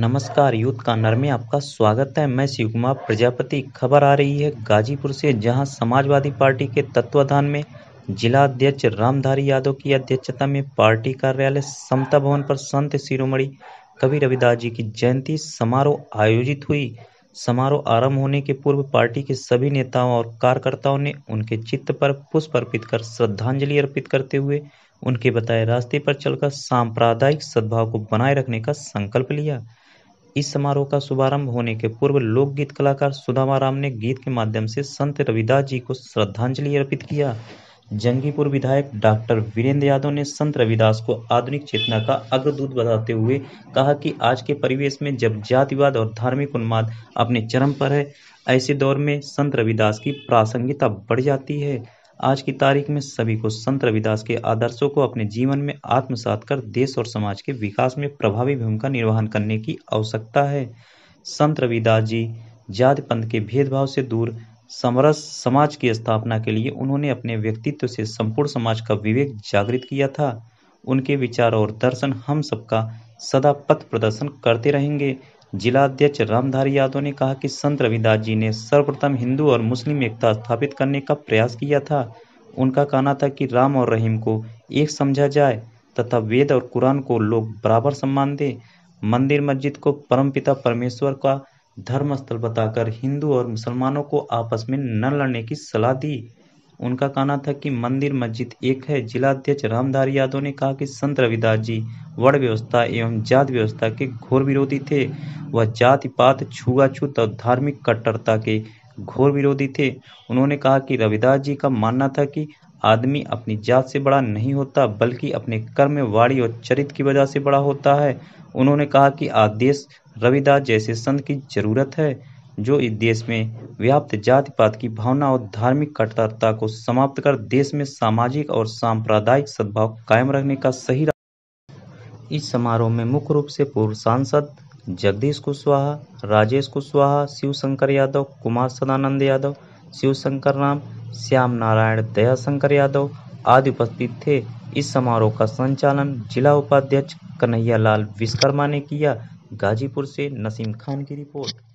नमस्कार youth corner में आपका स्वागत है मैं शिव कुमार प्रजापति खबर आ रही है गाजीपुर से जहां समाजवादी पार्टी के तत्वाधान में जिला अध्यक्ष रामधारी यादव की अध्यक्षता में पार्टी कार्यालय समता भवन पर संत शिरोमणि कवि रविदास जी की जयंती समारोह आयोजित हुई समारोह आरंभ होने के पूर्व पार्टी के सभी नेताओं और कार्यकर्ताओं ने उनके चित्त पर पुष्प अर्पित कर श्रद्धांजलि अर्पित करते हुए उनके बताए रास्ते पर चलकर सांप्रदायिक सद्भाव को बनाए रखने का संकल्प लिया इस समारोह का शुभारंभ होने के पूर्व लोकगीत कलाकार सुदामा राम ने गीत के माध्यम से संत रविदास जी को श्रद्धांजलि अर्पित किया जंगीपुर विधायक डॉक्टर वीरेंद्र यादव ने संत रविदास को आधुनिक चेतना का अग्रदूत बताते हुए कहा कि आज के परिवेश में जब जातिवाद और धार्मिक उन्माद अपने चरम पर है ऐसे दौर में संत रविदास की प्रासंगिकता बढ़ जाती है आज की तारीख में सभी को संत रविदास के आदर्शों को अपने जीवन में आत्मसात कर देश और समाज के विकास में प्रभावी भूमिका निर्वहन करने की आवश्यकता है संत रविदास जी जाति पंथ के भेदभाव से दूर समरस समाज की स्थापना के लिए उन्होंने अपने व्यक्तित्व से संपूर्ण समाज का विवेक जागृत किया था उनके विचार और दर्शन हम सबका सदा पथ प्रदर्शन करते रहेंगे जिलाध्यक्ष रामधारी यादव ने कहा कि संत रविदास जी ने सर्वप्रथम हिंदू और मुस्लिम एकता स्थापित करने का प्रयास किया था उनका कहना था कि राम और रहीम को एक समझा जाए तथा वेद और कुरान को लोग बराबर सम्मान दें मंदिर मस्जिद को परमपिता परमेश्वर का धर्म स्थल बताकर हिंदू और मुसलमानों को आपस में न लड़ने की सलाह दी उनका कहना था कि मंदिर मस्जिद एक है जिलाध्यक्ष रामधारी यादव ने कहा कि संत रविदास जी वर्ण व्यवस्था एवं जात व्यवस्था के घोर विरोधी थे वह जाति पात छुआछूत और धार्मिक कट्टरता के घोर विरोधी थे उन्होंने कहा कि रविदास जी का मानना था कि आदमी अपनी जात से बड़ा नहीं होता बल्कि अपने कर्म वाणी और चरित्र की वजह से बड़ा होता है उन्होंने कहा कि आदेश रविदास जैसे संत की जरूरत है जो इस देश में व्याप्त जाति पात की भावना और धार्मिक कट्टरता को समाप्त कर देश में सामाजिक और सांप्रदायिक सद्भाव कायम रखने का सही इस समारोह में मुख्य रूप से पूर्व सांसद जगदीश कुशवाहा राजेश कुशवाहा शिवशंकर यादव कुमार सदानंद यादव शिवशंकर राम श्याम नारायण दयाशंकर यादव आदि उपस्थित थे इस समारोह का संचालन जिला उपाध्यक्ष कन्हैया लाल विश्वकर्मा ने किया गाजीपुर से नसीम खान की रिपोर्ट